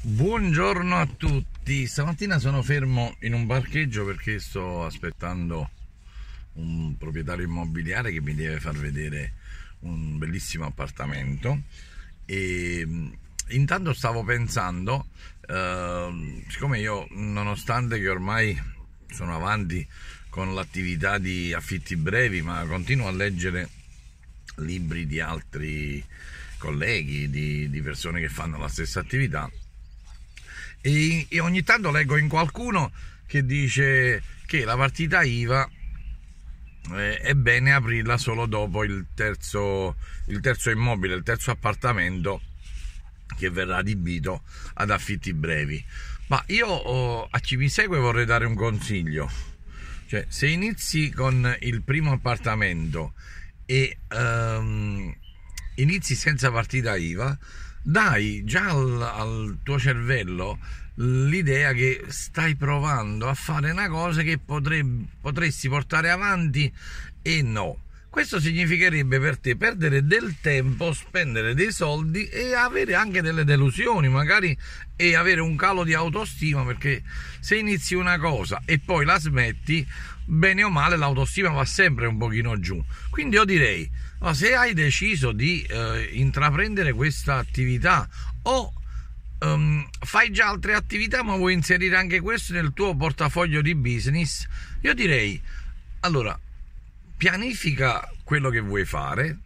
Buongiorno a tutti, stamattina sono fermo in un parcheggio perché sto aspettando un proprietario immobiliare che mi deve far vedere un bellissimo appartamento e mm, intanto stavo pensando, eh, siccome io nonostante che ormai sono avanti con l'attività di affitti brevi ma continuo a leggere libri di altri colleghi, di, di persone che fanno la stessa attività, e, e ogni tanto leggo in qualcuno che dice che la partita IVA eh, è bene aprirla solo dopo il terzo, il terzo immobile, il terzo appartamento che verrà adibito ad affitti brevi. Ma io oh, a chi mi segue vorrei dare un consiglio. Cioè, se inizi con il primo appartamento e um, inizi senza partita IVA, dai già al, al tuo cervello l'idea che stai provando a fare una cosa che potrebbe, potresti portare avanti e no questo significherebbe per te perdere del tempo, spendere dei soldi e avere anche delle delusioni, magari e avere un calo di autostima, perché se inizi una cosa e poi la smetti, bene o male l'autostima va sempre un pochino giù. Quindi io direi, se hai deciso di eh, intraprendere questa attività o Um, fai già altre attività ma vuoi inserire anche questo nel tuo portafoglio di business, io direi allora pianifica quello che vuoi fare,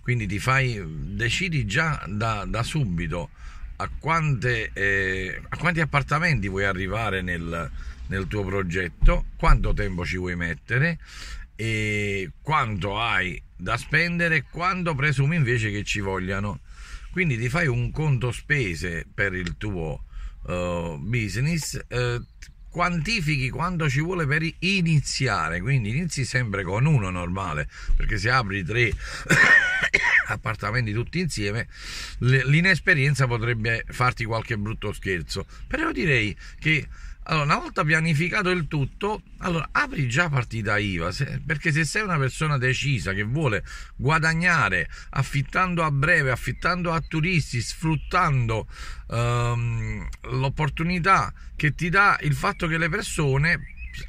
quindi ti fai, decidi già da, da subito a, quante, eh, a, quanti appartamenti vuoi arrivare nel, nel, tuo progetto, quanto tempo ci vuoi mettere e quanto hai da spendere, quanto presumi invece che ci vogliano. Quindi ti fai un conto spese per il tuo uh, business, eh, quantifichi quanto ci vuole per iniziare, quindi inizi sempre con uno normale, perché se apri tre appartamenti tutti insieme, l'inesperienza potrebbe farti qualche brutto scherzo, però direi che allora, una volta pianificato il tutto, allora apri già partita IVA, se, perché se sei una persona decisa che vuole guadagnare affittando a breve, affittando a turisti, sfruttando ehm, l'opportunità che ti dà il fatto che le persone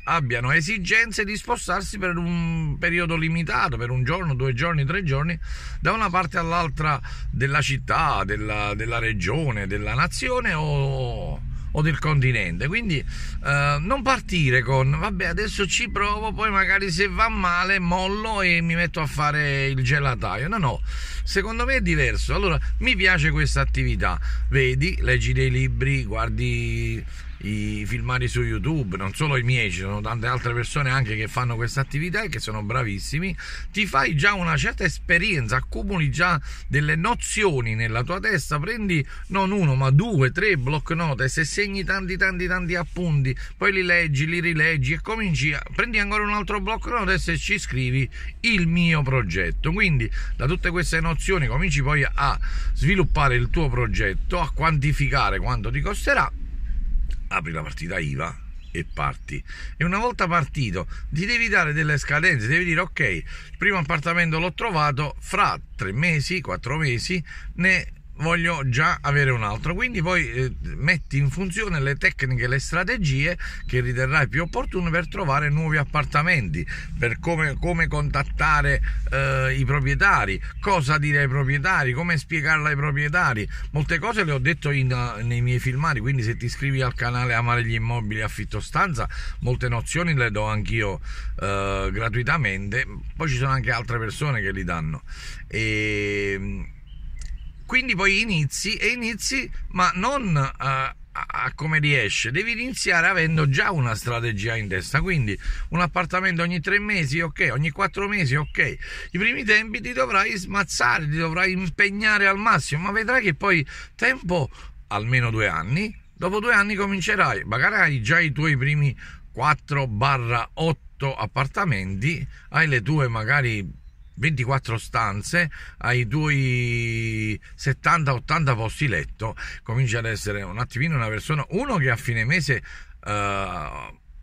abbiano esigenze di spostarsi per un periodo limitato, per un giorno, due giorni, tre giorni, da una parte all'altra della città, della, della regione, della nazione o o del continente. Quindi eh, non partire con vabbè, adesso ci provo, poi magari se va male mollo e mi metto a fare il gelataio. No, no, secondo me è diverso. Allora, mi piace questa attività. Vedi, leggi dei libri, guardi i filmati su YouTube, non solo i miei, ci sono tante altre persone anche che fanno questa attività e che sono bravissimi, ti fai già una certa esperienza, accumuli già delle nozioni nella tua testa, prendi non uno ma due, tre block note, se segni tanti tanti tanti appunti, poi li leggi, li rileggi e cominci, a... prendi ancora un altro block note e ci scrivi il mio progetto. Quindi da tutte queste nozioni cominci poi a sviluppare il tuo progetto, a quantificare quanto ti costerà apri la partita IVA e parti e una volta partito ti devi dare delle scadenze devi dire ok il primo appartamento l'ho trovato fra tre mesi quattro mesi ne voglio già avere un altro. Quindi poi eh, metti in funzione le tecniche le strategie che riterrai più opportune per trovare nuovi appartamenti, per come, come contattare eh, i proprietari, cosa dire ai proprietari, come spiegarla ai proprietari. Molte cose le ho detto in, eh, nei miei filmati, quindi se ti iscrivi al canale Amare gli immobili affitto stanza, molte nozioni le do anch'io eh, gratuitamente. Poi ci sono anche altre persone che li danno. E ehm, quindi poi inizi e inizi, ma non a, eh, a, a come riesce, devi iniziare avendo già una strategia in testa. Quindi un appartamento ogni tre mesi, ok, ogni quattro mesi, ok. I primi tempi ti dovrai smazzare, ti dovrai impegnare al massimo, ma vedrai che poi tempo almeno due anni. Dopo due anni comincerai, magari hai già i tuoi primi 4-8 appartamenti, hai le tue magari 24 stanze, ai tuoi 70-80 posti letto, comincia ad essere un attimino una persona, uno che a fine mese uh,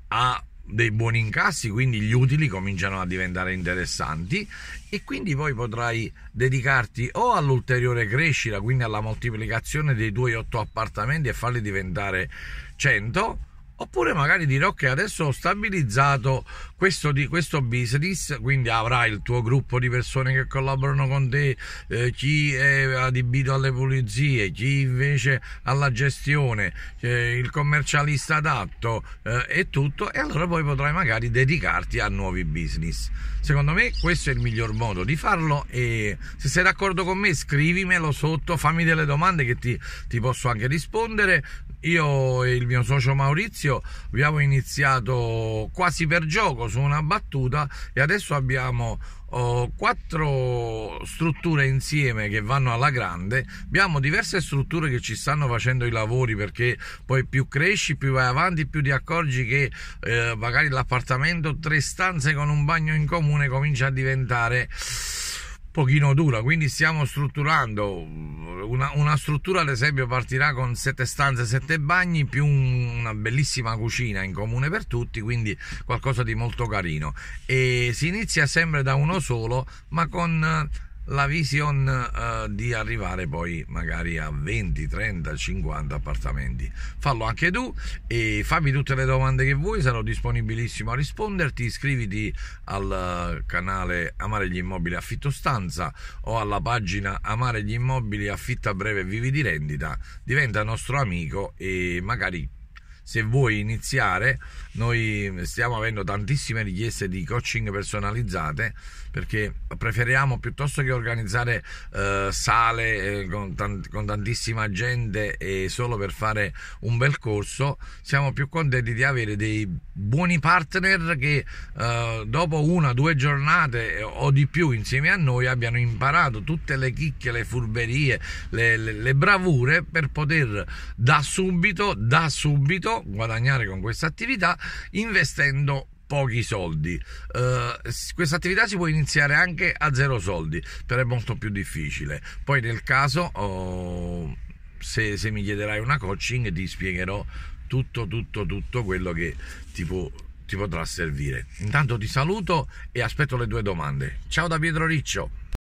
ha dei buoni incassi, quindi gli utili cominciano a diventare interessanti e quindi poi potrai dedicarti o all'ulteriore crescita, quindi alla moltiplicazione dei tuoi 8 appartamenti e farli diventare 100, oppure magari dirò che adesso ho stabilizzato questo, di, questo business quindi avrai il tuo gruppo di persone che collaborano con te eh, chi è adibito alle pulizie chi invece alla gestione eh, il commercialista adatto eh, e tutto e allora poi potrai magari dedicarti a nuovi business secondo me questo è il miglior modo di farlo e se sei d'accordo con me scrivimelo sotto fammi delle domande che ti, ti posso anche rispondere io e il mio socio Maurizio abbiamo iniziato quasi per gioco su una battuta e adesso abbiamo oh, quattro strutture insieme che vanno alla grande abbiamo diverse strutture che ci stanno facendo i lavori perché poi più cresci più vai avanti più ti accorgi che eh, magari l'appartamento tre stanze con un bagno in comune comincia a diventare pochino dura, quindi stiamo strutturando una, una, struttura ad esempio partirà con sette stanze, sette bagni più un, una bellissima cucina in comune per tutti, quindi qualcosa di molto carino e si inizia sempre da uno solo ma con la vision eh, di arrivare poi magari a 20, 30, 50 appartamenti. Fallo anche tu e fammi tutte le domande che vuoi, sarò disponibilissimo a risponderti. Iscriviti al eh, canale Amare gli immobili affitto stanza o alla pagina Amare gli immobili affitta breve vivi di rendita. Diventa nostro amico e magari se vuoi iniziare, noi stiamo avendo tantissime richieste di coaching personalizzate perché preferiamo piuttosto che organizzare eh, sale eh, con, tant- con, tantissima gente e solo per fare un bel corso, siamo più contenti di avere dei buoni partner che eh, dopo una o due giornate eh, o di più insieme a noi abbiano imparato tutte le chicche, le furberie, le, le, le bravure per poter da subito, da subito guadagnare con questa attività investendo pochi soldi. Uh, questa attività si può iniziare anche a zero soldi, però è molto più difficile. Poi nel caso... Oh se, se mi chiederai una coaching ti spiegherò tutto, tutto, tutto quello che ti può ti potrà servire. Intanto ti saluto e aspetto le tue domande. Ciao da Pietro Riccio.